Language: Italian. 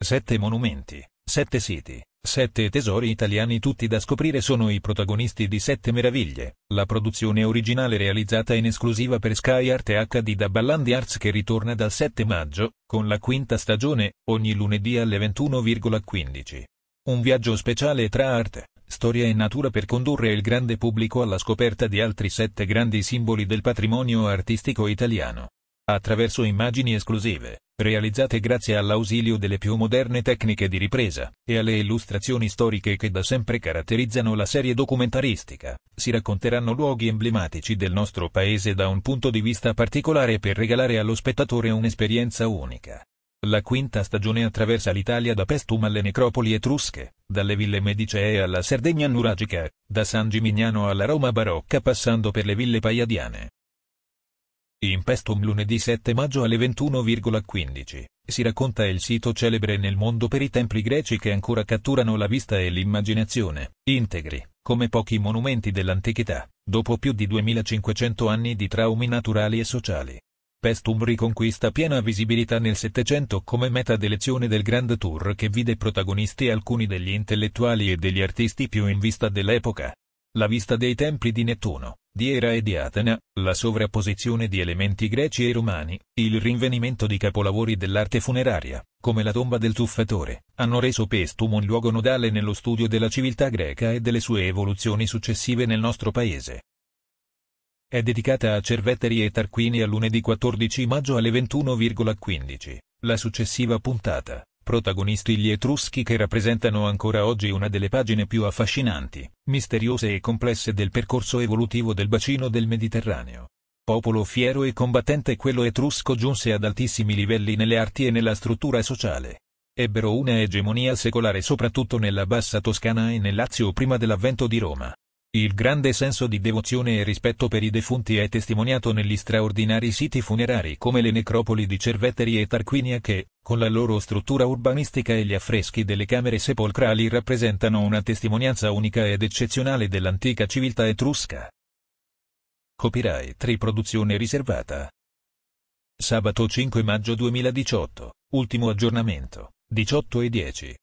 Sette monumenti, sette siti, sette tesori italiani tutti da scoprire sono i protagonisti di Sette Meraviglie, la produzione originale realizzata in esclusiva per Sky Art e HD da Ballandi Arts che ritorna dal 7 maggio, con la quinta stagione, ogni lunedì alle 21,15. Un viaggio speciale tra arte, storia e natura per condurre il grande pubblico alla scoperta di altri sette grandi simboli del patrimonio artistico italiano attraverso immagini esclusive, realizzate grazie all'ausilio delle più moderne tecniche di ripresa, e alle illustrazioni storiche che da sempre caratterizzano la serie documentaristica, si racconteranno luoghi emblematici del nostro paese da un punto di vista particolare per regalare allo spettatore un'esperienza unica. La quinta stagione attraversa l'Italia da Pestum alle necropoli etrusche, dalle ville medicee alla Sardegna nuragica, da San Gimignano alla Roma barocca passando per le ville paiadiane. In Pestum lunedì 7 maggio alle 21,15, si racconta il sito celebre nel mondo per i templi greci che ancora catturano la vista e l'immaginazione, integri, come pochi monumenti dell'antichità, dopo più di 2500 anni di traumi naturali e sociali. Pestum riconquista piena visibilità nel Settecento come meta d'elezione del Grand Tour che vide protagonisti alcuni degli intellettuali e degli artisti più in vista dell'epoca. La vista dei templi di Nettuno, di Era e di Atena, la sovrapposizione di elementi greci e romani, il rinvenimento di capolavori dell'arte funeraria, come la tomba del tuffatore, hanno reso Pestum un luogo nodale nello studio della civiltà greca e delle sue evoluzioni successive nel nostro paese. È dedicata a Cerveteri e Tarquini a lunedì 14 maggio alle 21,15, la successiva puntata protagonisti gli Etruschi che rappresentano ancora oggi una delle pagine più affascinanti, misteriose e complesse del percorso evolutivo del bacino del Mediterraneo. Popolo fiero e combattente quello etrusco giunse ad altissimi livelli nelle arti e nella struttura sociale. Ebbero una egemonia secolare soprattutto nella bassa Toscana e nel Lazio prima dell'avvento di Roma, il grande senso di devozione e rispetto per i defunti è testimoniato negli straordinari siti funerari come le necropoli di Cerveteri e Tarquinia che, con la loro struttura urbanistica e gli affreschi delle camere sepolcrali rappresentano una testimonianza unica ed eccezionale dell'antica civiltà etrusca. Copyright riproduzione riservata. Sabato 5 maggio 2018, ultimo aggiornamento, 18 e 10.